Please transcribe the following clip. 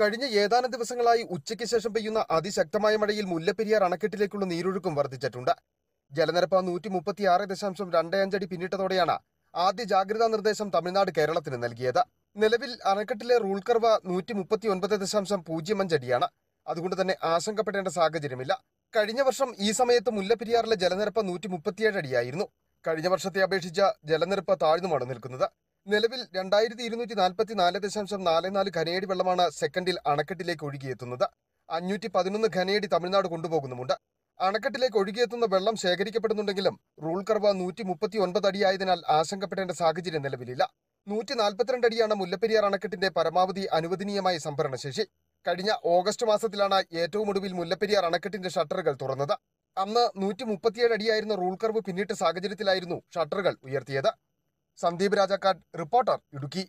കഴിഞ്ഞ ഏതാനും ദിവസങ്ങളായി ഉച്ചയ്ക്ക് ശേഷം പെയ്യുന്ന അതിശക്തമായ മഴയിൽ മുല്ലപ്പെരിയാർ അണക്കെട്ടിലേക്കുള്ള നീരൊഴുക്കും വർദ്ധിച്ചിട്ടുണ്ട് ജലനിരപ്പ് നൂറ്റി മുപ്പത്തി ആറ് ദശാംശം രണ്ട് അഞ്ചടി പിന്നിട്ടതോടെയാണ് ആദ്യ ജാഗ്രതാ നിർദ്ദേശം തമിഴ്നാട് കേരളത്തിന് നൽകിയത് നിലവിൽ അണക്കെട്ടിലെ റൂൾ കർവ് നൂറ്റി മുപ്പത്തി ഒൻപത് ദശാംശം പൂജ്യം അഞ്ചടിയാണ് അതുകൊണ്ട് തന്നെ ആശങ്കപ്പെടേണ്ട സാഹചര്യമില്ല കഴിഞ്ഞ വർഷം ഈ സമയത്ത് മുല്ലപ്പെരിയാറിലെ ജലനിരപ്പ് നൂറ്റി മുപ്പത്തിയേഴ് അടിയായിരുന്നു കഴിഞ്ഞ വർഷത്തെ അപേക്ഷിച്ച് ജലനിരപ്പ് താഴ്ന്നുമാണ് നിൽക്കുന്നത് നിലവിൽ രണ്ടായിരത്തി ഇരുന്നൂറ്റി നാൽപ്പത്തി നാല് ദശാംശം നാല് നാല് ഖനയടി വെള്ളമാണ് സെക്കൻഡിൽ അണക്കെട്ടിലേക്ക് ഒഴുകിയെത്തുന്നത് അഞ്ഞൂറ്റി പതിനൊന്ന് ഖനയടി തമിഴ്നാട് കൊണ്ടുപോകുന്നുമുണ്ട് അണക്കെട്ടിലേക്ക് ഒഴുകിയെത്തുന്ന വെള്ളം ശേഖരിക്കപ്പെടുന്നുണ്ടെങ്കിലും റൂൾ കർവ് നൂറ്റി മുപ്പത്തി ഒൻപത് അടിയായതിനാൽ ആശങ്കപ്പെടേണ്ട സാഹചര്യം നിലവിലില്ല നൂറ്റി നാൽപ്പത്തിരണ്ട് അടിയാണ് മുല്ലപ്പെരിയാർ അണക്കെട്ടിന്റെ പരമാവധി അനുവദനീയമായ സംഭരണശേഷി കഴിഞ്ഞ ഓഗസ്റ്റ് മാസത്തിലാണ് ഏറ്റവും ഒടുവിൽ മുല്ലപ്പെരിയാർ അണക്കെട്ടിന്റെ ഷട്ടറുകൾ തുറന്നത് അന്ന് നൂറ്റി മുപ്പത്തിയേഴ് അടിയായിരുന്ന റൂൾ കർവ് പിന്നിട്ട സാഹചര്യത്തിലായിരുന്നു ഷട്ടറുകൾ ഉയർത്തിയത് സന്ദീപ് രാജാക്കാട് റിപ്പോർട്ടർ ഇടുക്കി